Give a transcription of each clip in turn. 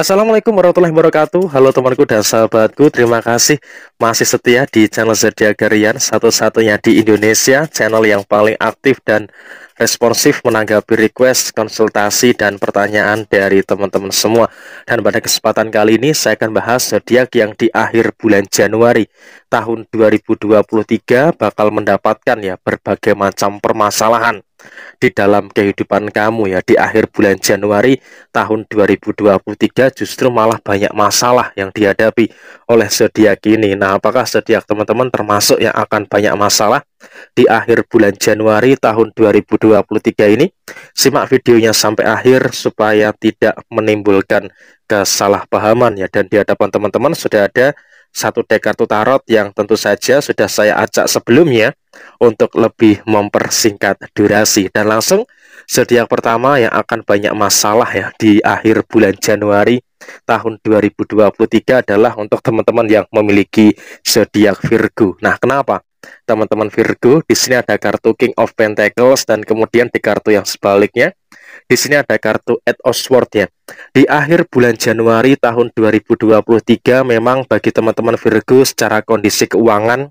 Assalamualaikum warahmatullahi wabarakatuh Halo temanku dan sahabatku Terima kasih masih setia di channel Zodiac Garian Satu-satunya di Indonesia Channel yang paling aktif dan responsif menanggapi request, konsultasi, dan pertanyaan dari teman-teman semua Dan pada kesempatan kali ini saya akan bahas zodiak yang di akhir bulan Januari tahun 2023 Bakal mendapatkan ya berbagai macam permasalahan di dalam kehidupan kamu ya di akhir bulan Januari tahun 2023 justru malah banyak masalah yang dihadapi oleh zodiak ini. Nah, apakah zodiak teman-teman termasuk yang akan banyak masalah di akhir bulan Januari tahun 2023 ini? Simak videonya sampai akhir supaya tidak menimbulkan kesalahpahaman ya dan di hadapan teman-teman sudah ada satu dek kartu tarot yang tentu saja sudah saya acak sebelumnya untuk lebih mempersingkat durasi dan langsung zodiak pertama yang akan banyak masalah ya di akhir bulan Januari tahun 2023 adalah untuk teman-teman yang memiliki zodiak Virgo. Nah, kenapa? Teman-teman Virgo, di sini ada kartu King of Pentacles dan kemudian di kartu yang sebaliknya di sini ada kartu Ed Oswald ya. Di akhir bulan Januari tahun 2023 memang bagi teman-teman Virgo secara kondisi keuangan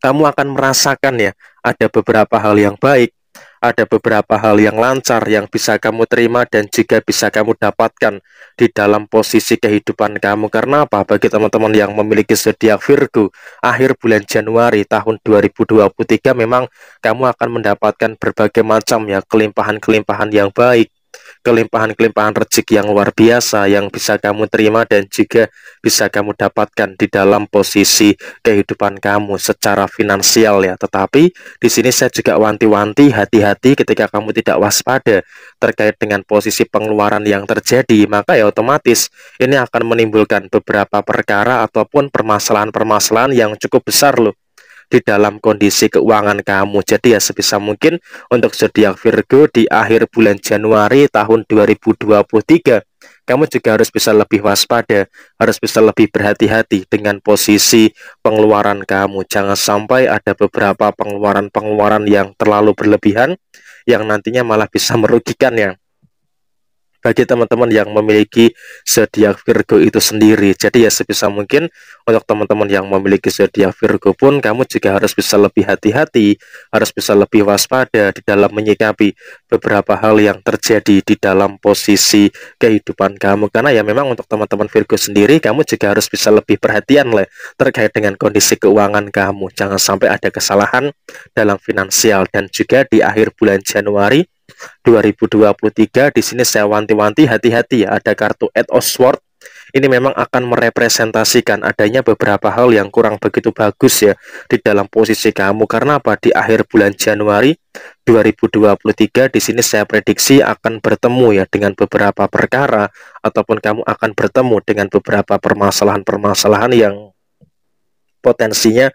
kamu akan merasakan ya ada beberapa hal yang baik, ada beberapa hal yang lancar yang bisa kamu terima dan juga bisa kamu dapatkan di dalam posisi kehidupan kamu. Karena apa? Bagi teman-teman yang memiliki zodiak Virgo, akhir bulan Januari tahun 2023 memang kamu akan mendapatkan berbagai macam ya kelimpahan-kelimpahan yang baik kelimpahan-kelimpahan rezeki yang luar biasa yang bisa kamu terima dan juga bisa kamu dapatkan di dalam posisi kehidupan kamu secara finansial ya. Tetapi di sini saya juga wanti-wanti hati-hati ketika kamu tidak waspada terkait dengan posisi pengeluaran yang terjadi, maka ya otomatis ini akan menimbulkan beberapa perkara ataupun permasalahan-permasalahan yang cukup besar loh di dalam kondisi keuangan kamu. Jadi ya sebisa mungkin untuk zodiak Virgo di akhir bulan Januari tahun 2023 kamu juga harus bisa lebih waspada, harus bisa lebih berhati-hati dengan posisi pengeluaran kamu. Jangan sampai ada beberapa pengeluaran-pengeluaran yang terlalu berlebihan yang nantinya malah bisa merugikan ya bagi teman-teman yang memiliki zodiak Virgo itu sendiri. Jadi ya sebisa mungkin untuk teman-teman yang memiliki zodiak Virgo pun kamu juga harus bisa lebih hati-hati, harus bisa lebih waspada di dalam menyikapi beberapa hal yang terjadi di dalam posisi kehidupan kamu. Karena ya memang untuk teman-teman Virgo sendiri kamu juga harus bisa lebih perhatian lah terkait dengan kondisi keuangan kamu. Jangan sampai ada kesalahan dalam finansial dan juga di akhir bulan Januari 2023. Di sini saya wanti-wanti hati-hati ya ada kartu Ed Oswald ini memang akan merepresentasikan adanya beberapa hal yang kurang begitu bagus ya di dalam posisi kamu karena apa di akhir bulan Januari 2023 di sini saya prediksi akan bertemu ya dengan beberapa perkara ataupun kamu akan bertemu dengan beberapa permasalahan-permasalahan yang potensinya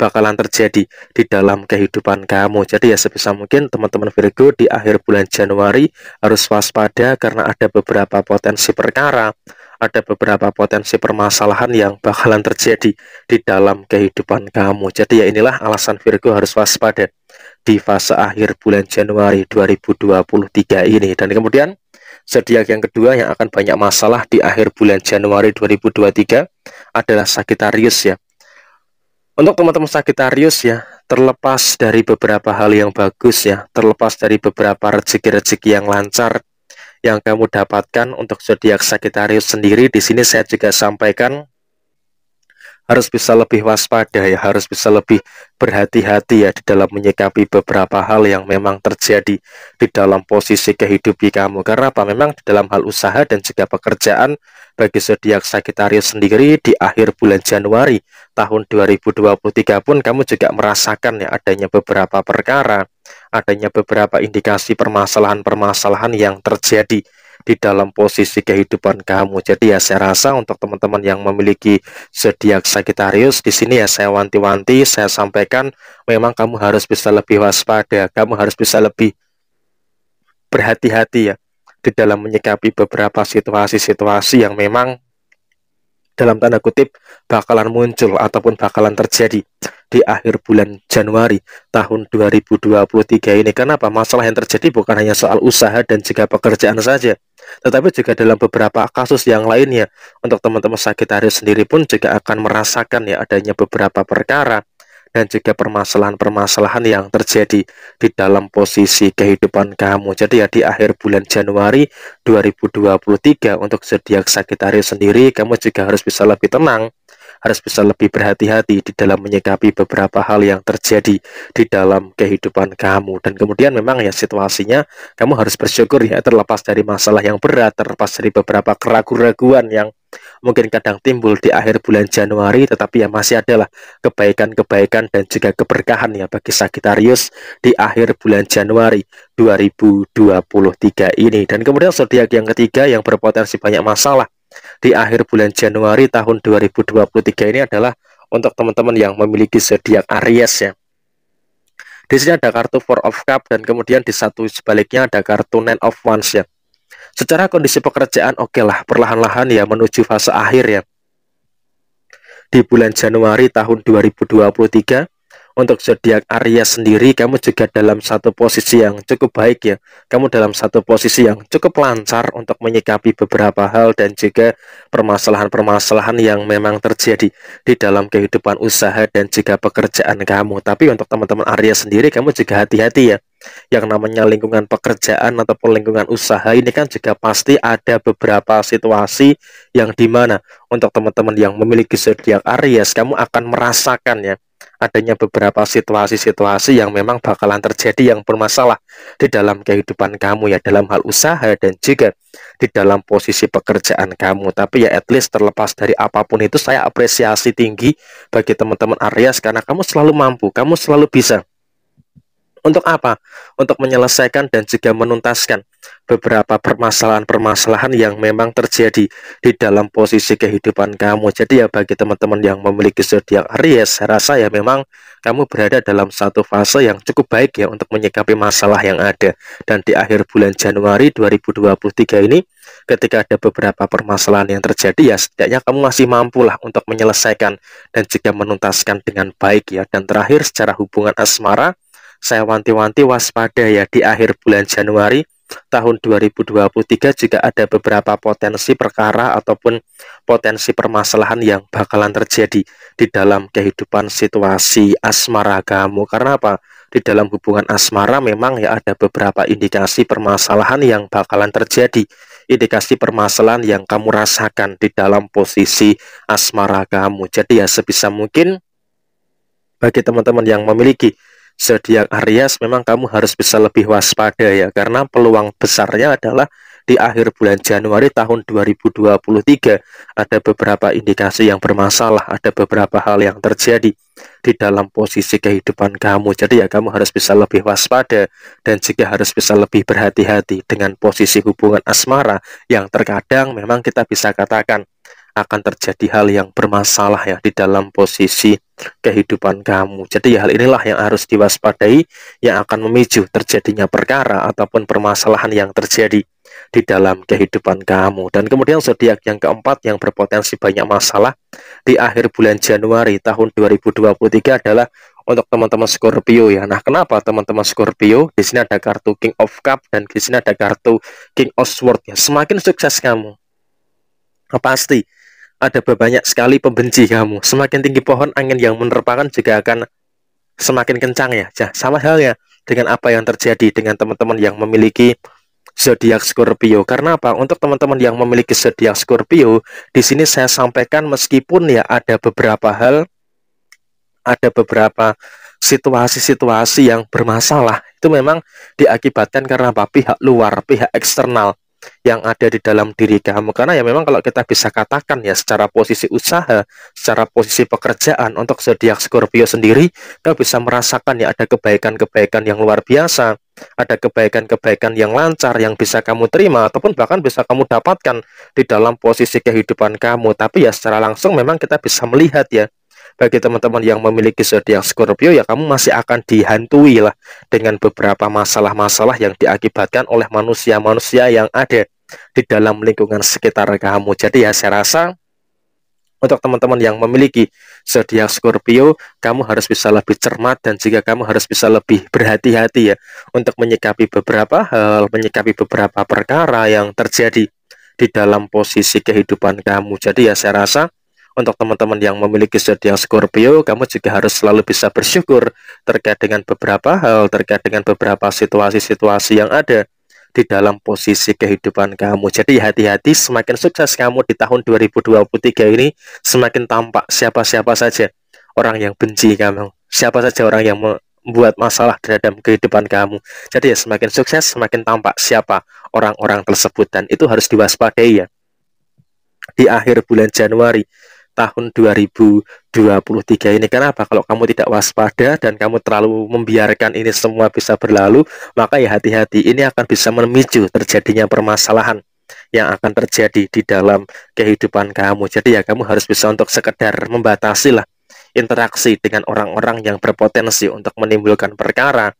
bakalan terjadi di dalam kehidupan kamu. Jadi ya sebisa mungkin teman-teman Virgo di akhir bulan Januari harus waspada karena ada beberapa potensi perkara, ada beberapa potensi permasalahan yang bakalan terjadi di dalam kehidupan kamu. Jadi ya inilah alasan Virgo harus waspada di fase akhir bulan Januari 2023 ini. Dan kemudian zodiak yang kedua yang akan banyak masalah di akhir bulan Januari 2023 adalah Sagittarius ya. Untuk teman-teman Sagittarius ya, terlepas dari beberapa hal yang bagus ya, terlepas dari beberapa rezeki-rezeki yang lancar yang kamu dapatkan untuk zodiak Sagittarius sendiri di sini saya juga sampaikan harus bisa lebih waspada ya, harus bisa lebih berhati-hati ya di dalam menyikapi beberapa hal yang memang terjadi di dalam posisi kehidupi kamu. Karena apa? Memang di dalam hal usaha dan juga pekerjaan bagi zodiak Sagittarius sendiri di akhir bulan Januari tahun 2023 pun kamu juga merasakan ya adanya beberapa perkara, adanya beberapa indikasi permasalahan-permasalahan yang terjadi di dalam posisi kehidupan kamu. Jadi ya saya rasa untuk teman-teman yang memiliki zodiak Sagittarius di sini ya saya wanti-wanti, saya sampaikan memang kamu harus bisa lebih waspada, kamu harus bisa lebih berhati-hati ya di dalam menyikapi beberapa situasi-situasi yang memang dalam tanda kutip bakalan muncul ataupun bakalan terjadi di akhir bulan Januari tahun 2023 ini. Kenapa? Masalah yang terjadi bukan hanya soal usaha dan juga pekerjaan saja, tetapi juga dalam beberapa kasus yang lainnya untuk teman-teman Sagittarius sendiri pun juga akan merasakan ya adanya beberapa perkara dan juga permasalahan-permasalahan yang terjadi di dalam posisi kehidupan kamu. Jadi ya di akhir bulan Januari 2023 untuk zodiak Sagittarius sendiri kamu juga harus bisa lebih tenang harus bisa lebih berhati-hati di dalam menyikapi beberapa hal yang terjadi di dalam kehidupan kamu. Dan kemudian memang ya situasinya kamu harus bersyukur ya terlepas dari masalah yang berat, terlepas dari beberapa keraguan-keraguan yang mungkin kadang timbul di akhir bulan Januari tetapi ya masih adalah kebaikan-kebaikan dan juga keberkahan ya bagi Sagittarius di akhir bulan Januari 2023 ini dan kemudian zodiak yang ketiga yang berpotensi banyak masalah di akhir bulan Januari tahun 2023 ini adalah untuk teman-teman yang memiliki zodiak Aries ya. Di sini ada kartu Four of Cup dan kemudian di satu sebaliknya ada kartu Nine of Wands ya. Secara kondisi pekerjaan oke okay lah perlahan-lahan ya menuju fase akhir ya. Di bulan Januari tahun 2023 untuk zodiak Aries sendiri kamu juga dalam satu posisi yang cukup baik ya. Kamu dalam satu posisi yang cukup lancar untuk menyikapi beberapa hal dan juga permasalahan-permasalahan yang memang terjadi di dalam kehidupan usaha dan juga pekerjaan kamu. Tapi untuk teman-teman Aries sendiri kamu juga hati-hati ya. Yang namanya lingkungan pekerjaan ataupun lingkungan usaha ini kan juga pasti ada beberapa situasi yang dimana untuk teman-teman yang memiliki zodiak Aries kamu akan merasakan ya adanya beberapa situasi-situasi yang memang bakalan terjadi yang bermasalah di dalam kehidupan kamu ya dalam hal usaha dan juga di dalam posisi pekerjaan kamu tapi ya at least terlepas dari apapun itu saya apresiasi tinggi bagi teman-teman Aries karena kamu selalu mampu kamu selalu bisa untuk apa? Untuk menyelesaikan dan juga menuntaskan beberapa permasalahan-permasalahan yang memang terjadi di dalam posisi kehidupan kamu. Jadi ya bagi teman-teman yang memiliki zodiak Aries, saya rasa ya memang kamu berada dalam satu fase yang cukup baik ya untuk menyikapi masalah yang ada. Dan di akhir bulan Januari 2023 ini ketika ada beberapa permasalahan yang terjadi ya setidaknya kamu masih mampulah untuk menyelesaikan dan jika menuntaskan dengan baik ya. Dan terakhir secara hubungan asmara saya wanti-wanti waspada ya di akhir bulan Januari tahun 2023 juga ada beberapa potensi perkara ataupun potensi permasalahan yang bakalan terjadi di dalam kehidupan situasi asmara kamu. Karena apa? Di dalam hubungan asmara memang ya ada beberapa indikasi permasalahan yang bakalan terjadi. Indikasi permasalahan yang kamu rasakan di dalam posisi asmara kamu. Jadi ya sebisa mungkin bagi teman-teman yang memiliki zodiak Aries memang kamu harus bisa lebih waspada ya karena peluang besarnya adalah di akhir bulan Januari tahun 2023 ada beberapa indikasi yang bermasalah, ada beberapa hal yang terjadi di dalam posisi kehidupan kamu. Jadi ya kamu harus bisa lebih waspada dan juga harus bisa lebih berhati-hati dengan posisi hubungan asmara yang terkadang memang kita bisa katakan akan terjadi hal yang bermasalah ya di dalam posisi kehidupan kamu. Jadi ya hal inilah yang harus diwaspadai yang akan memicu terjadinya perkara ataupun permasalahan yang terjadi di dalam kehidupan kamu. Dan kemudian zodiak yang keempat yang berpotensi banyak masalah di akhir bulan Januari tahun 2023 adalah untuk teman-teman Scorpio ya. Nah, kenapa teman-teman Scorpio? Di sini ada kartu King of Cup dan di sini ada kartu King of Swords ya. Semakin sukses kamu, pasti ada banyak sekali pembenci kamu. Semakin tinggi pohon, angin yang menerpakan juga akan semakin kencang ya. Nah, sama halnya dengan apa yang terjadi dengan teman-teman yang memiliki zodiak Scorpio. Karena apa? Untuk teman-teman yang memiliki zodiak Scorpio, di sini saya sampaikan meskipun ya ada beberapa hal, ada beberapa situasi-situasi yang bermasalah itu memang diakibatkan karena apa? Pihak luar, pihak eksternal yang ada di dalam diri kamu. Karena ya memang kalau kita bisa katakan ya secara posisi usaha, secara posisi pekerjaan untuk zodiak Scorpio sendiri, kita bisa merasakan ya ada kebaikan-kebaikan yang luar biasa, ada kebaikan-kebaikan yang lancar yang bisa kamu terima ataupun bahkan bisa kamu dapatkan di dalam posisi kehidupan kamu. Tapi ya secara langsung memang kita bisa melihat ya bagi teman-teman yang memiliki zodiak Scorpio ya kamu masih akan dihantui lah dengan beberapa masalah-masalah yang diakibatkan oleh manusia-manusia yang ada di dalam lingkungan sekitar kamu. Jadi ya saya rasa untuk teman-teman yang memiliki zodiak Scorpio, kamu harus bisa lebih cermat dan juga kamu harus bisa lebih berhati-hati ya untuk menyikapi beberapa hal, menyikapi beberapa perkara yang terjadi di dalam posisi kehidupan kamu. Jadi ya saya rasa untuk teman-teman yang memiliki zodiak Scorpio, kamu juga harus selalu bisa bersyukur terkait dengan beberapa hal, terkait dengan beberapa situasi-situasi yang ada di dalam posisi kehidupan kamu. Jadi hati-hati semakin sukses kamu di tahun 2023 ini, semakin tampak siapa-siapa saja orang yang benci kamu, siapa saja orang yang membuat masalah terhadap kehidupan kamu. Jadi ya semakin sukses, semakin tampak siapa orang-orang tersebut dan itu harus diwaspadai ya di akhir bulan Januari tahun 2023 ini. Kenapa? Kalau kamu tidak waspada dan kamu terlalu membiarkan ini semua bisa berlalu, maka ya hati-hati ini akan bisa memicu terjadinya permasalahan yang akan terjadi di dalam kehidupan kamu. Jadi ya kamu harus bisa untuk sekedar membatasi lah interaksi dengan orang-orang yang berpotensi untuk menimbulkan perkara,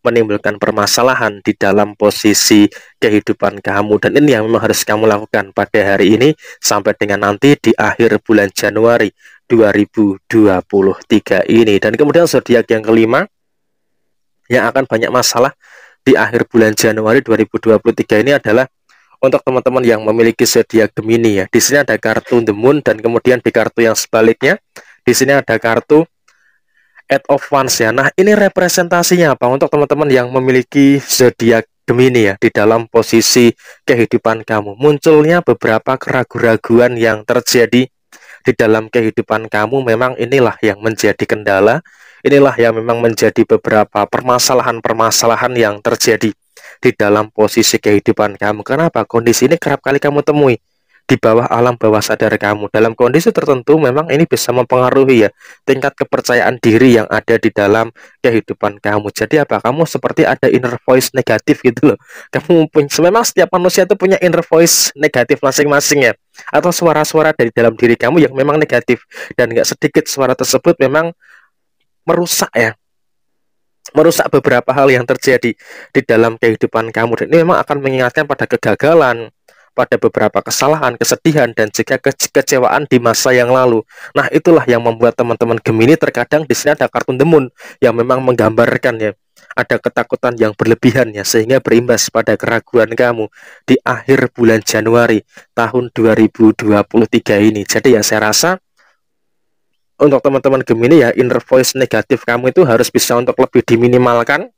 menimbulkan permasalahan di dalam posisi kehidupan kamu dan ini yang memang harus kamu lakukan pada hari ini sampai dengan nanti di akhir bulan Januari 2023 ini dan kemudian zodiak yang kelima yang akan banyak masalah di akhir bulan Januari 2023 ini adalah untuk teman-teman yang memiliki zodiak Gemini ya. Di sini ada kartu The Moon dan kemudian di kartu yang sebaliknya di sini ada kartu at of wands ya. Nah, ini representasinya apa untuk teman-teman yang memiliki zodiak Gemini ya di dalam posisi kehidupan kamu. Munculnya beberapa keraguan keraguan yang terjadi di dalam kehidupan kamu memang inilah yang menjadi kendala. Inilah yang memang menjadi beberapa permasalahan-permasalahan yang terjadi di dalam posisi kehidupan kamu. Kenapa? Kondisi ini kerap kali kamu temui di bawah alam bawah sadar kamu. Dalam kondisi tertentu memang ini bisa mempengaruhi ya tingkat kepercayaan diri yang ada di dalam kehidupan kamu. Jadi apa? Kamu seperti ada inner voice negatif gitu loh. Kamu punya, memang setiap manusia itu punya inner voice negatif masing-masing ya atau suara-suara dari dalam diri kamu yang memang negatif dan nggak sedikit suara tersebut memang merusak ya merusak beberapa hal yang terjadi di dalam kehidupan kamu dan ini memang akan mengingatkan pada kegagalan pada beberapa kesalahan, kesedihan, dan ke kekecewaan di masa yang lalu. Nah, itulah yang membuat teman-teman Gemini terkadang di sini ada kartun demun yang memang menggambarkan ya. Ada ketakutan yang berlebihan ya, sehingga berimbas pada keraguan kamu di akhir bulan Januari tahun 2023 ini. Jadi ya saya rasa untuk teman-teman Gemini ya inner voice negatif kamu itu harus bisa untuk lebih diminimalkan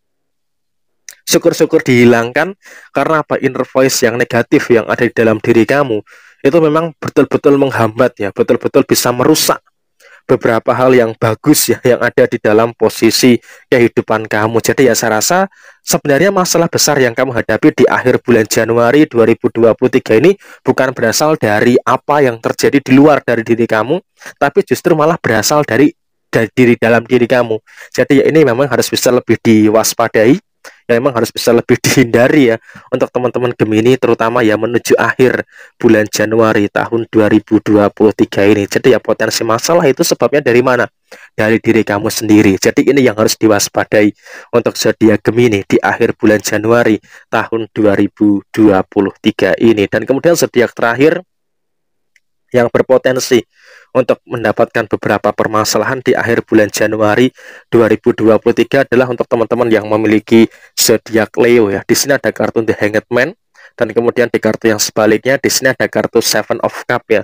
syukur-syukur dihilangkan karena apa inner voice yang negatif yang ada di dalam diri kamu itu memang betul-betul menghambat ya, betul-betul bisa merusak beberapa hal yang bagus ya yang ada di dalam posisi kehidupan kamu. Jadi ya saya rasa sebenarnya masalah besar yang kamu hadapi di akhir bulan Januari 2023 ini bukan berasal dari apa yang terjadi di luar dari diri kamu, tapi justru malah berasal dari dari diri dalam diri kamu. Jadi ya ini memang harus bisa lebih diwaspadai yang memang harus bisa lebih dihindari ya untuk teman-teman Gemini terutama ya menuju akhir bulan Januari tahun 2023 ini. Jadi ya potensi masalah itu sebabnya dari mana? Dari diri kamu sendiri. Jadi ini yang harus diwaspadai untuk zodiak Gemini di akhir bulan Januari tahun 2023 ini. Dan kemudian zodiak terakhir yang berpotensi untuk mendapatkan beberapa permasalahan di akhir bulan Januari 2023 adalah untuk teman-teman yang memiliki zodiak Leo ya. Di sini ada kartu The Hanged Man dan kemudian di kartu yang sebaliknya di sini ada kartu Seven of Cup ya.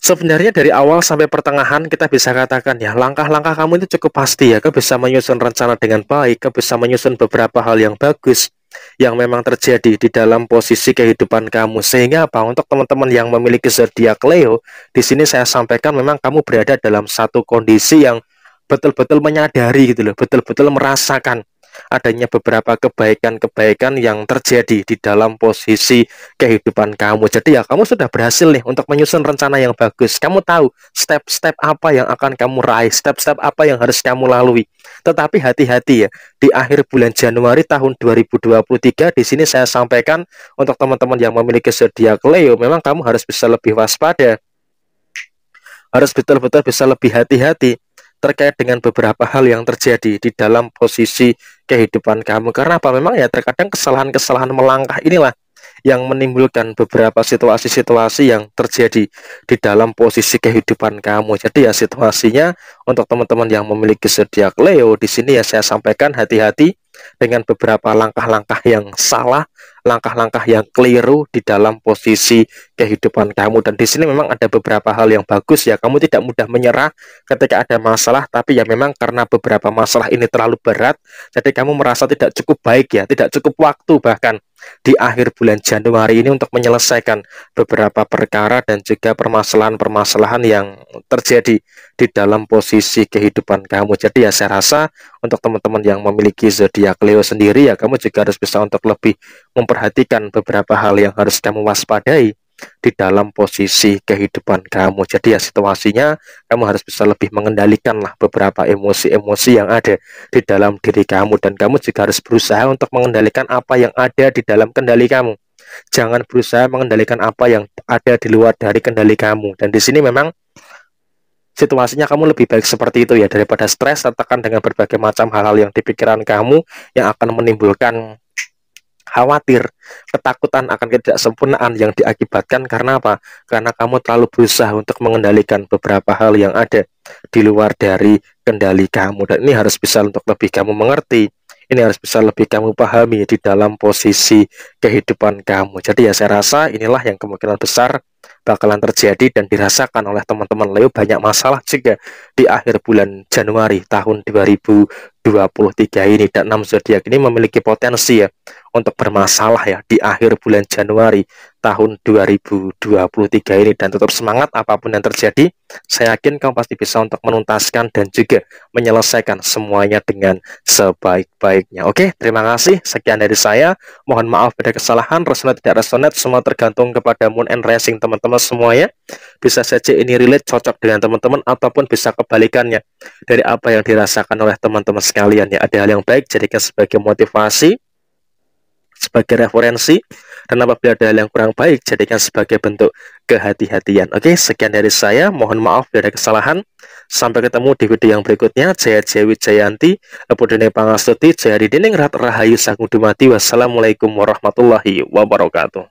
Sebenarnya dari awal sampai pertengahan kita bisa katakan ya langkah-langkah kamu itu cukup pasti ya. Kau bisa menyusun rencana dengan baik, kau bisa menyusun beberapa hal yang bagus, yang memang terjadi di dalam posisi kehidupan kamu. Sehingga apa? Untuk teman-teman yang memiliki zodiak Leo, di sini saya sampaikan memang kamu berada dalam satu kondisi yang betul-betul menyadari gitu loh, betul-betul merasakan adanya beberapa kebaikan-kebaikan yang terjadi di dalam posisi kehidupan kamu. Jadi ya kamu sudah berhasil nih untuk menyusun rencana yang bagus. Kamu tahu step-step apa yang akan kamu raih, step-step apa yang harus kamu lalui. Tetapi hati-hati ya, di akhir bulan Januari tahun 2023 di sini saya sampaikan untuk teman-teman yang memiliki zodiak Leo, memang kamu harus bisa lebih waspada. Harus betul-betul bisa lebih hati-hati terkait dengan beberapa hal yang terjadi di dalam posisi kehidupan kamu. Karena apa? Memang ya terkadang kesalahan-kesalahan melangkah inilah yang menimbulkan beberapa situasi-situasi yang terjadi di dalam posisi kehidupan kamu. Jadi ya situasinya untuk teman-teman yang memiliki zodiak Leo di sini ya saya sampaikan hati-hati dengan beberapa langkah-langkah yang salah langkah-langkah yang keliru di dalam posisi kehidupan kamu dan di sini memang ada beberapa hal yang bagus ya kamu tidak mudah menyerah ketika ada masalah tapi ya memang karena beberapa masalah ini terlalu berat jadi kamu merasa tidak cukup baik ya tidak cukup waktu bahkan di akhir bulan Januari ini untuk menyelesaikan beberapa perkara dan juga permasalahan-permasalahan yang terjadi di dalam posisi kehidupan kamu. Jadi ya saya rasa untuk teman-teman yang memiliki zodiak Leo sendiri ya kamu juga harus bisa untuk lebih memperhatikan beberapa hal yang harus kamu waspadai di dalam posisi kehidupan kamu. Jadi ya situasinya kamu harus bisa lebih mengendalikan lah beberapa emosi-emosi yang ada di dalam diri kamu dan kamu juga harus berusaha untuk mengendalikan apa yang ada di dalam kendali kamu. Jangan berusaha mengendalikan apa yang ada di luar dari kendali kamu. Dan di sini memang situasinya kamu lebih baik seperti itu ya daripada stres tertekan dengan berbagai macam hal-hal yang di pikiran kamu yang akan menimbulkan khawatir, ketakutan akan ketidaksempurnaan yang diakibatkan karena apa? Karena kamu terlalu berusaha untuk mengendalikan beberapa hal yang ada di luar dari kendali kamu. Dan ini harus bisa untuk lebih kamu mengerti. Ini harus bisa lebih kamu pahami di dalam posisi kehidupan kamu. Jadi ya saya rasa inilah yang kemungkinan besar bakalan terjadi dan dirasakan oleh teman-teman Leo banyak masalah juga di akhir bulan Januari tahun 2023 ini dan 6 zodiak ini memiliki potensi ya untuk bermasalah ya di akhir bulan Januari tahun 2023 ini dan tetap semangat apapun yang terjadi saya yakin kamu pasti bisa untuk menuntaskan dan juga menyelesaikan semuanya dengan sebaik-baiknya oke terima kasih sekian dari saya mohon maaf pada kesalahan resonat tidak resonat semua tergantung kepada moon and racing teman-teman semuanya bisa saja ini relate cocok dengan teman-teman ataupun bisa kebalikannya dari apa yang dirasakan oleh teman-teman sekalian ya ada hal yang baik jadikan sebagai motivasi sebagai referensi dan apabila ada hal yang kurang baik jadikan sebagai bentuk kehati-hatian. Oke, sekian dari saya. Mohon maaf bila ada kesalahan. Sampai ketemu di video yang berikutnya. Jaya Jawi Jayanti, Lepudene Pangastuti, Jaya Dining Rat Rahayu Sangudumati. Wassalamualaikum warahmatullahi wabarakatuh.